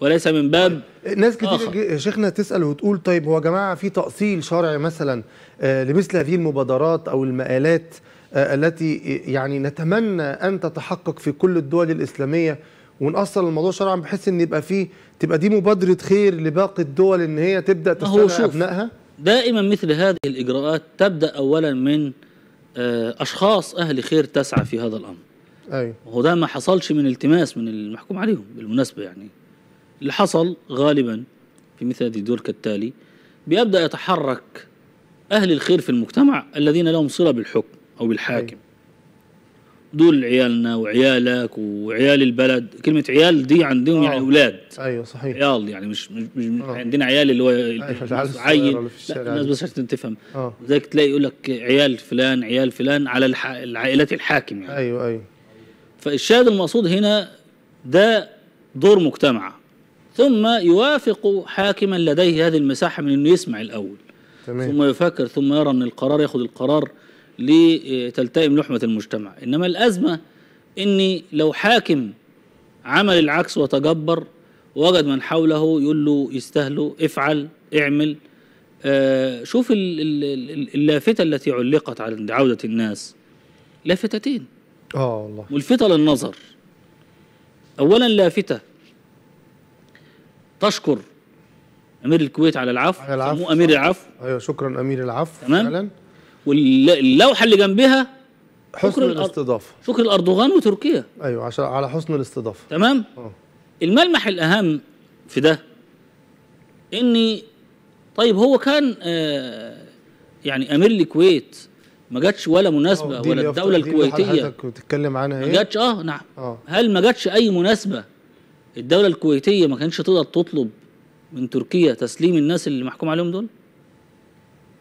وليس من باب ناس كتير آخر. شيخنا تسال وتقول طيب هو يا جماعه في تاصيل شرعي مثلا آه، لمثل هذه المبادرات او المقالات آه، التي يعني نتمنى ان تتحقق في كل الدول الاسلاميه ونأصل الموضوع شرعا بحيث ان يبقى فيه تبقى دي مبادره خير لباقي الدول ان هي تبدا تستدعي ابنائها دائما مثل هذه الاجراءات تبدا اولا من آه، اشخاص اهل خير تسعى في هذا الامر ايوه وده ده ما حصلش من التماس من المحكوم عليهم بالمناسبه يعني اللي حصل غالبا في مثل هذه الدول كالتالي بيبدأ يتحرك أهل الخير في المجتمع الذين لهم صلة بالحكم أو بالحاكم أيوه. دول عيالنا وعيالك وعيال البلد كلمة عيال دي عندهم يعني آه. أولاد أيوه صحيح عيال يعني مش, مش, مش آه. عندنا عيال اللي هو أيوه، عين الناس بس عشان تفهم آه. زيك تلاقي يقول لك عيال فلان عيال فلان على الح... العائلات الحاكم يعني أيوه أيوه فالشاهد المقصود هنا ده دور مجتمع ثم يوافق حاكما لديه هذه المساحة من أنه يسمع الأول تمام. ثم يفكر ثم يرى أن القرار يأخذ القرار لتلتئم لحمة المجتمع إنما الأزمة أني لو حاكم عمل العكس وتجبر وجد من حوله يقول له يستاهلوا افعل اعمل آه شوف اللافتة التي علقت عند عودة الناس لافتتين اه والله ملفتة للنظر أولا لافتة تشكر امير الكويت على العفو على العفو امير العفو ايوه شكرا امير العفو تمام فعلا واللوحه اللي جنبها حسن الاستضافه شكر الاردوغان وتركيا ايوه عشان على حسن الاستضافه تمام أوه. الملمح الاهم في ده اني طيب هو كان آه يعني امير الكويت ما جاتش ولا مناسبه آه، ولا الدوله الكويتيه بتتكلم عنها ايه ما جاتش اه نعم أوه. هل ما جاتش اي مناسبه الدوله الكويتيه ما كانتش تقدر تطلب من تركيا تسليم الناس اللي محكوم عليهم دول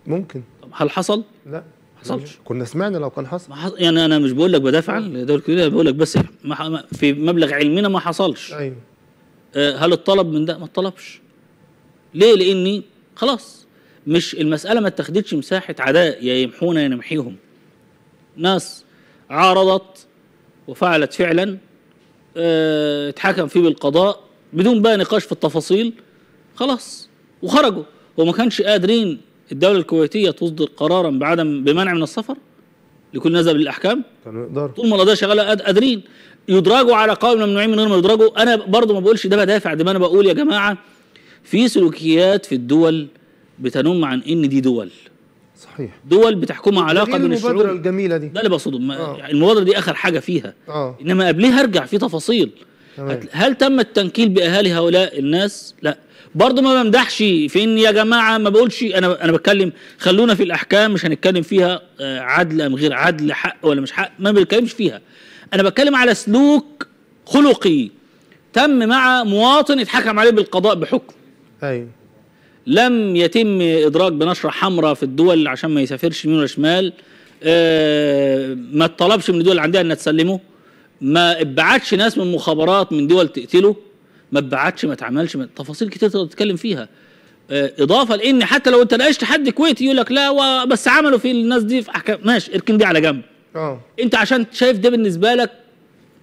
ممكن طب هل حصل لا ما حصلش يعني كنا سمعنا لو كان حصل حص... يعني انا مش بقول لك بدافع الدوله الكويتيه بقول لك بس ما... في مبلغ علمنا ما حصلش ايوه آه هل الطلب من ده ما اتطلبش ليه لاني خلاص مش المساله ما اتخذتش مساحه عداء يا يمحونا يا نمحيهم ناس عارضت وفعلت فعلا اتحكم آه، فيه بالقضاء بدون بقى نقاش في التفاصيل خلاص وخرجوا وما كانش قادرين الدوله الكويتيه تصدر قرارا بعدم بمنع من السفر لكل نزل بالاحكام طول ما القضيه شغاله قادرين يدرجوا على قائمه ممنوعين من غير ما يدرجوا انا برضو ما بقولش ده بدافع ده انا بقول يا جماعه في سلوكيات في الدول بتنم عن ان دي دول صحيح دول بتحكمها علاقه بين الشعوب المبادره الجميله دي ده اللي بقصده آه. يعني المبادره دي اخر حاجه فيها آه. انما قبلها ارجع في تفاصيل تمام. هل تم التنكيل باهالي هؤلاء الناس لا برضه ما بمدحش فين يا جماعه ما بقولش انا انا بتكلم خلونا في الاحكام مش هنتكلم فيها آه، عدل ام غير عدل حق ولا مش حق ما بنتكلمش فيها انا بتكلم على سلوك خلقي تم مع مواطن اتحكم عليه بالقضاء بحكم ايوه لم يتم إدراج بنشرة حمراء في الدول عشان ما يسافرش يمين ولا شمال آه، ما طلبش من الدول اللي عندها انها تسلمه ما ابعتش ناس من مخابرات من دول تقتله ما ابعتش ما اتعملش تفاصيل كتير تقدر تتكلم فيها آه، اضافه لان حتى لو انت ناقشت حد كويتي يقول لك لا بس عملوا في الناس دي في احكام ماشي اركن دي على جنب اه انت عشان شايف ده بالنسبه لك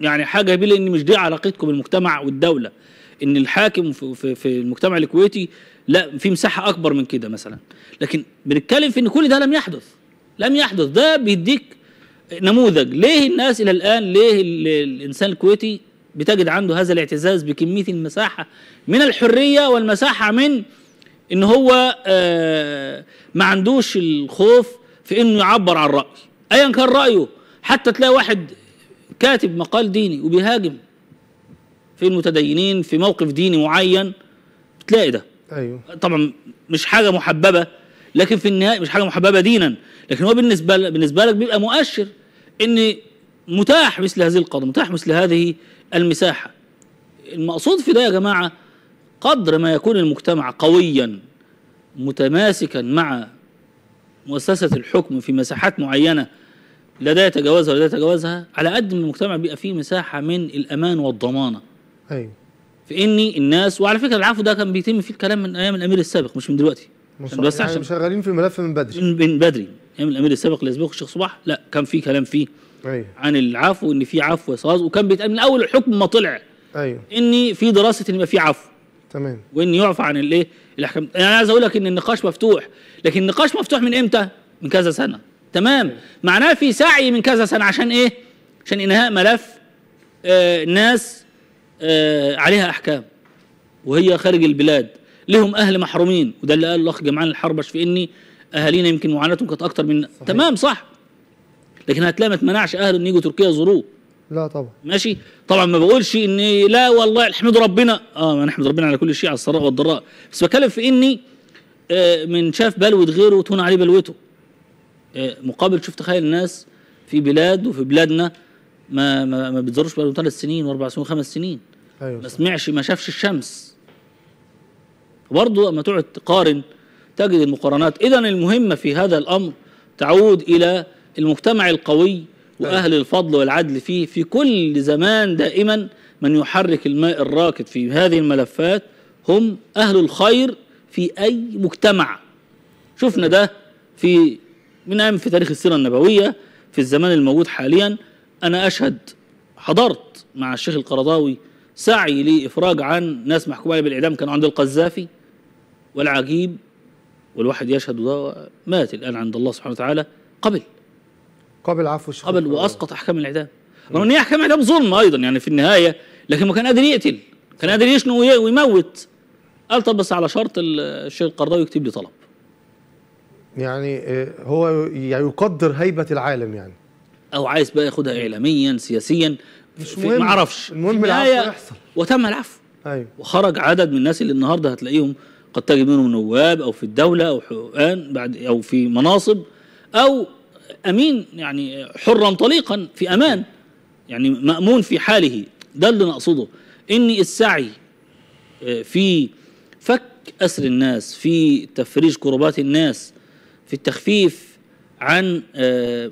يعني حاجه بيه ان مش دي علاقتكم بالمجتمع والدوله ان الحاكم في, في, في المجتمع الكويتي لا في مساحه اكبر من كده مثلا لكن بنتكلم في ان كل ده لم يحدث لم يحدث ده بيديك نموذج ليه الناس الى الان ليه الانسان الكويتي بتجد عنده هذا الاعتزاز بكميه المساحه من الحريه والمساحه من ان هو آه، ما عندوش الخوف في انه يعبر عن راي ايا كان رايه حتى تلاقي واحد كاتب مقال ديني وبيهاجم في المتدينين في موقف ديني معين بتلاقي ده ايوه طبعا مش حاجه محببه لكن في النهايه مش حاجه محببه دينا لكن هو بالنسبه بالنسبه لك بيبقى مؤشر ان متاح مثل هذه القضيه متاح مثل هذه المساحه المقصود في ده يا جماعه قدر ما يكون المجتمع قويا متماسكا مع مؤسسه الحكم في مساحات معينه لا ده يتجاوزها ولا ده يتجاوزها على قد ما المجتمع بيبقى فيه مساحه من الامان والضمانه ايوه في اني الناس وعلى فكره العفو ده كان بيتم فيه الكلام من ايام الامير السابق مش من دلوقتي بس يعني عشان شغالين في الملف من بدري من بدري ايام الامير السابق اللي يسبقه الشيخ صباح لا كان في كلام فيه أيوه. عن العفو ان في عفو وصاص وكان بيتقال من اول الحكم ما طلع ايوه ان في دراسه ان يبقى في عفو تمام وان يعفى عن الايه الاحكام يعني انا عايز اقول لك ان النقاش مفتوح لكن النقاش مفتوح من امتى من كذا سنه تمام أيوه. معناه في سعي من كذا سنه عشان ايه عشان انهاء ملف آه ناس آه، عليها أحكام وهي خارج البلاد لهم أهل محرومين وده اللي قال الأخ جمال الحربش في إني أهالينا يمكن معاناتهم كانت أكتر من صحيح. تمام صح لكن هتلاقي ما تمنعش أهله إن يجوا تركيا يزوروه لا طبعا ماشي طبعا ما بقولش إن لا والله احمد ربنا آه ما نحمد ربنا على كل شيء على السراء والضراء بس بتكلم في إني آه من شاف بلوة غيره تهون عليه بلوته آه مقابل شفت تخيل الناس في بلاد وفي بلادنا ما ما, ما بتزوروش بقى ثلاث سنين واربع سنين وخمس سنين أيوة ما سمعش ما شافش الشمس برضه لما تقعد تقارن تجد المقارنات إذا المهمة في هذا الأمر تعود إلى المجتمع القوي أيوة. وأهل الفضل والعدل فيه في كل زمان دائما من يحرك الماء الراكد في هذه الملفات هم أهل الخير في أي مجتمع شفنا ده في من ايام في تاريخ السيرة النبوية في الزمان الموجود حاليا أنا أشهد حضرت مع الشيخ القرضاوي سعي لإفراج عن ناس محكومة بالإعدام كانوا عند القذافي والعجيب والواحد يشهد ده مات الآن عند الله سبحانه وتعالى قبل قبل عفو الشيخ قبل وأسقط أحكام الإعدام رغم إن هي أحكام الإعدام ظلم أيضا يعني في النهاية لكن ما كان قادر يقتل كان قادر يشنو ويموت قال طب بس على شرط الشيخ القرضاوي يكتب لي طلب يعني آه، هو يعني يقدر هيبة العالم يعني أو عايز بقى ياخدها إعلاميا سياسيا مش مهم ما اعرفش المهم العفو يحصل وتم العفو ايوه وخرج عدد من الناس اللي النهارده هتلاقيهم قد تجد منهم نواب او في الدوله او حقوقان بعد او في مناصب او امين يعني حرا طليقا في امان يعني مامون في حاله ده اللي نقصده ان السعي آه، في فك اسر الناس في تفريج كربات الناس في التخفيف عن آه،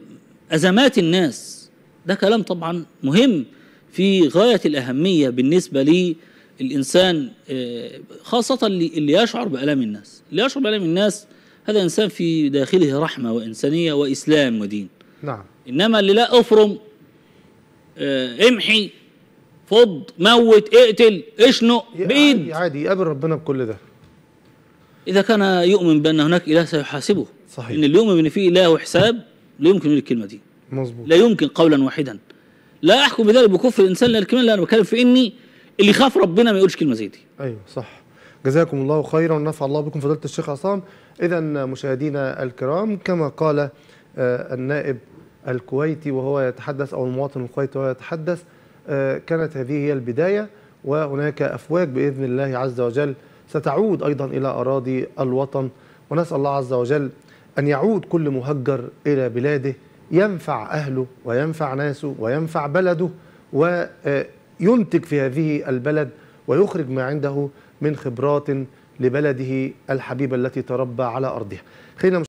ازمات الناس ده كلام طبعا مهم في غاية الأهمية بالنسبة للإنسان آه، خاصة اللي يشعر بألام الناس اللي يشعر بألام الناس هذا إنسان في داخله رحمة وإنسانية وإسلام ودين نعم إنما اللي لا أفرم آه، امحي فض موت اقتل اشنق بإيد عادي يقابل ربنا بكل ده إذا كان يؤمن بأن هناك إله سيحاسبه صحيح إن اللي يؤمن بأن في إله وحساب لا يمكن الكلمة دي مظبوط لا يمكن قولا واحدا لا احكم بذلك بكفر الانسان لا الكمال لا انا بتكلم في اني اللي يخاف ربنا ما يقولش كلمه زي دي ايوه صح جزاكم الله خيرا ونفع الله بكم فضيله الشيخ عصام اذا مشاهدينا الكرام كما قال آه، النائب الكويتي وهو يتحدث او المواطن الكويتي وهو يتحدث آه، كانت هذه هي البدايه وهناك افواج باذن الله عز وجل ستعود ايضا الى اراضي الوطن ونسال الله عز وجل ان يعود كل مهجر الى بلاده ينفع أهله وينفع ناسه وينفع بلده وينتج في هذه البلد ويخرج ما عنده من خبرات لبلده الحبيبة التي تربى على أرضها